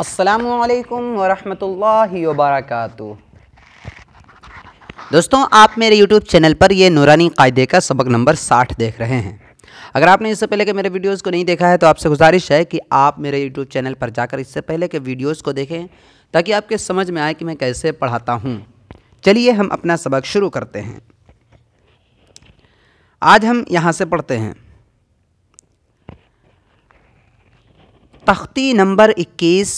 असलकम वरहमल वबरक दोस्तों आप मेरे YouTube चैनल पर ये नूरानी कायदे का सबक नंबर 60 देख रहे हैं अगर आपने इससे पहले के मेरे वीडियोस को नहीं देखा है तो आपसे गुजारिश है कि आप मेरे YouTube चैनल पर जाकर इससे पहले के वीडियोस को देखें ताकि आपके समझ में आए कि मैं कैसे पढ़ाता हूँ चलिए हम अपना सबक शुरू करते हैं आज हम यहाँ से पढ़ते हैं तख्ती नंबर इक्कीस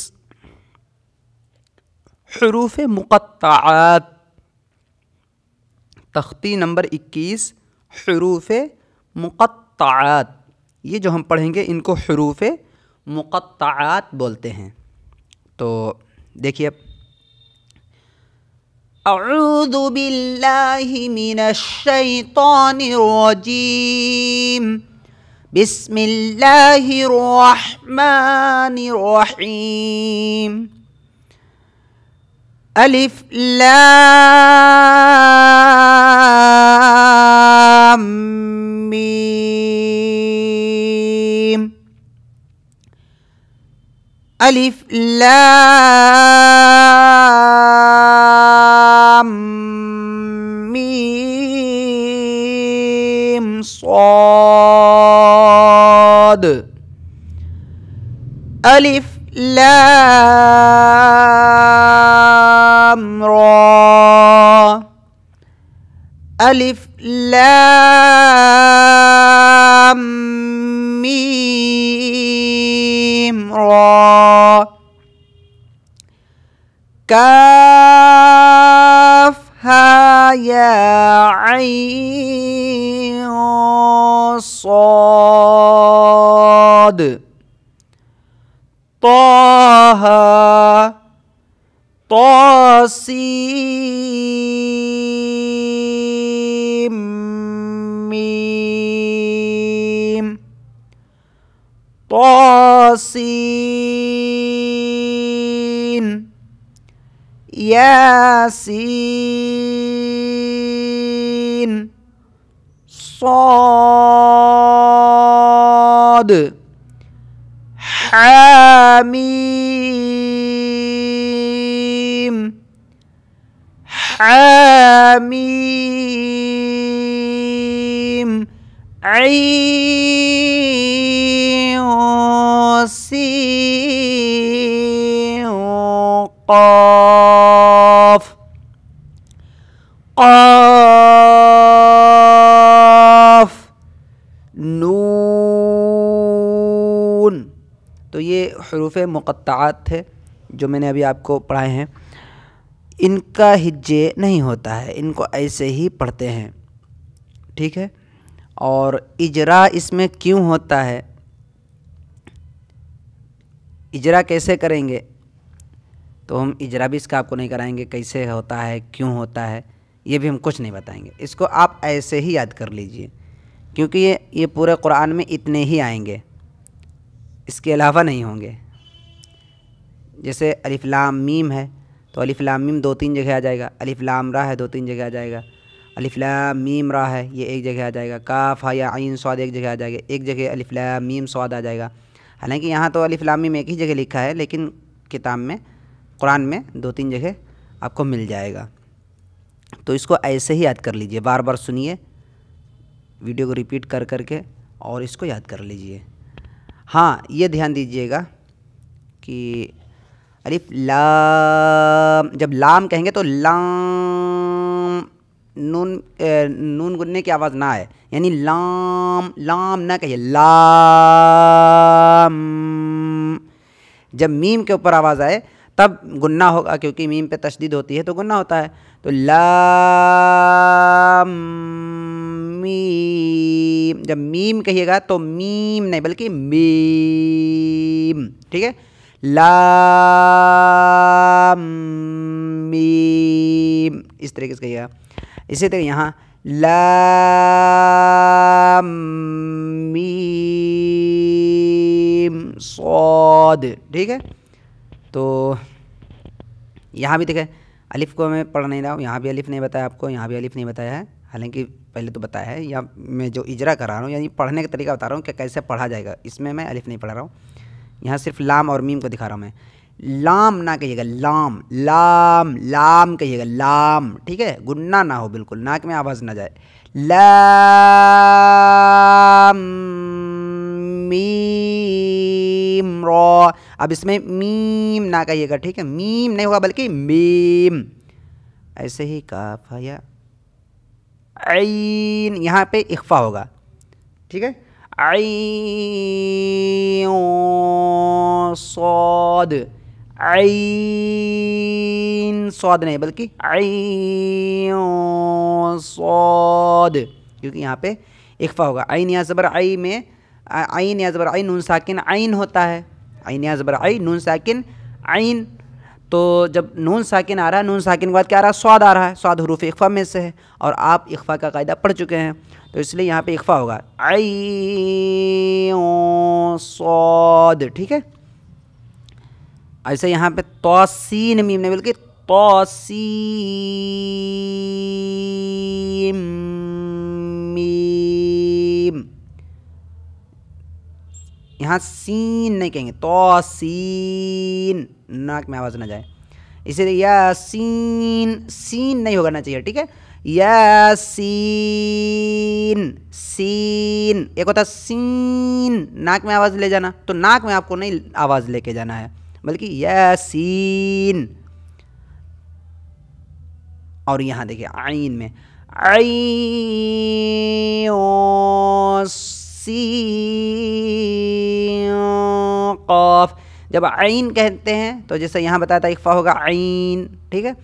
हरूफ मुक़ात तख्ती नंबर इक्कीस हरूफ मुक़ात ये जो हम पढ़ेंगे इनको हरूफ मुक़ात बोलते हैं तो देखिए أعوذ بالله من الشيطان الرجيم بسم الله الرحمن الرحيم ألف لام ميم ألف لام ميم صاد صاد ألف لام را ألف لام ميم را كاف ها يا عين صاد صاد طه طاسيم طاسين ياسين صاد حميم حميم عين سين قاف قاف तो ये हरूफ मुक़ात थे जो मैंने अभी आपको पढ़ाए हैं इनका हिज्जे नहीं होता है इनको ऐसे ही पढ़ते हैं ठीक है और इजरा इसमें क्यों होता है इजरा कैसे करेंगे तो हम इजरा भी इसका आपको नहीं कराएंगे कैसे होता है क्यों होता है ये भी हम कुछ नहीं बताएंगे इसको आप ऐसे ही याद कर लीजिए क्योंकि ये ये पूरे कुरान में इतने ही आएंगे इसके अलावा नहीं होंगे जैसे अलिफ मीम है तो अलिफ मीम दो तीन जगह आ जाएगा अलिफ रा है दो तीन जगह आ जाएगा अलिफ मीम रा है ये एक जगह आ जाएगा काफ हा या आइन स्वाद एक जगह आ जाएगा एक जगह अलिफ मीम स्वाद आ जाएगा हालांकि यहाँ तो अलिफ मीम एक ही जगह लिखा है लेकिन किताब में कुरान में दो तीन जगह आपको मिल जाएगा तो इसको ऐसे ही याद कर लीजिए बार बार सुनिए वीडियो को रिपीट कर करके और इसको याद कर लीजिए हाँ ये ध्यान दीजिएगा कि अरे लाम जब लाम कहेंगे तो लाम नून ए, नून गुनने की आवाज़ ना आए यानी लाम लाम ना कहिए लाम जब मीम के ऊपर आवाज़ आए तब गुन्ना होगा क्योंकि मीम पे तशदीद होती है तो गुन्ना होता है तो लाम मी जब मीम कहिएगा तो मीम नहीं बल्कि मीम ठीक है लीम मीम इस तरीके से कहिएगा इसी तरह यहाँ ला मीम सौद ठीक है तो यहाँ भी देखें अलिफ को मैं पढ़ नहीं रहा हूँ यहाँ भी अलिफ नहीं बताया आपको यहाँ भी अलिफ नहीं बताया है हालांकि पहले तो बताया है या मैं जो इजरा करा रहा हूँ यानी पढ़ने का तरीका बता रहा हूँ कि कैसे पढ़ा जाएगा इसमें मैं अलिफ नहीं पढ़ा रहा हूँ यहाँ सिर्फ लाम और मीम को दिखा रहा हूँ मैं लाम ना कहिएगा लाम लाम लाम कहिएगा लाम ठीक है गुन्ना ना हो बिल्कुल नाक में आवाज़ ना जाए लाम मीम रॉ अब इसमें मीम ना कहिएगा ठीक है मीम नहीं होगा बल्कि मीम ऐसे ही काफ या आइन यहाँ पे इख्फा होगा ठीक है आई सौद आइन सौद नहीं बल्कि आई सौद क्योंकि यहाँ पे इख्फा होगा आइन या ज़बर आई में आइन या ज़बर आई नून साकिन आइन होता है आइन या ज़बर आई नून साकिन आइन तो जब नून साकिन आ रहा है नून साकिन के बाद क्या आ रहा है स्वाद आ रहा है स्वाद हरूफ इकफा में से है और आप इकफा का कायदा पढ़ चुके हैं तो इसलिए यहाँ पे इकफा होगा आई स्वाद ठीक है ऐसे यहाँ पे तोसीन मीम ने बल्कि तोसीम यहाँ सीन नहीं कहेंगे तो सीन नाक में आवाज़ ना जाए इसीलिए या सीन सीन नहीं होना चाहिए ठीक है या सीन सीन एक होता सीन नाक में आवाज़ ले जाना तो नाक में आपको नहीं आवाज़ लेके जाना है बल्कि या सीन और यहाँ देखिए आइन में आई जब आइन कहते हैं तो जैसे यहाँ बताया था इकफा होगा आइन ठीक है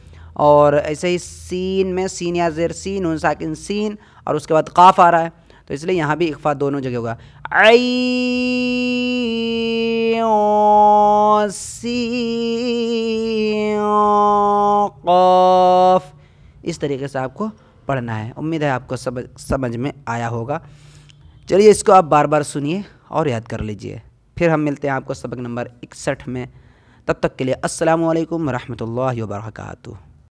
और ऐसे ही सीन में सीन या जेर सीन उन साकिन सीन और उसके बाद काफ आ रहा है तो इसलिए यहाँ भी इकफा दोनों जगह होगा आई ओ सी कफ इस तरीके से आपको पढ़ना है उम्मीद है आपको समझ समझ में आया होगा चलिए इसको आप बार बार सुनिए और याद कर लीजिए फिर हम मिलते हैं आपको सबक नंबर इकसठ में तब तक के लिए असलकम वरहमल वर्का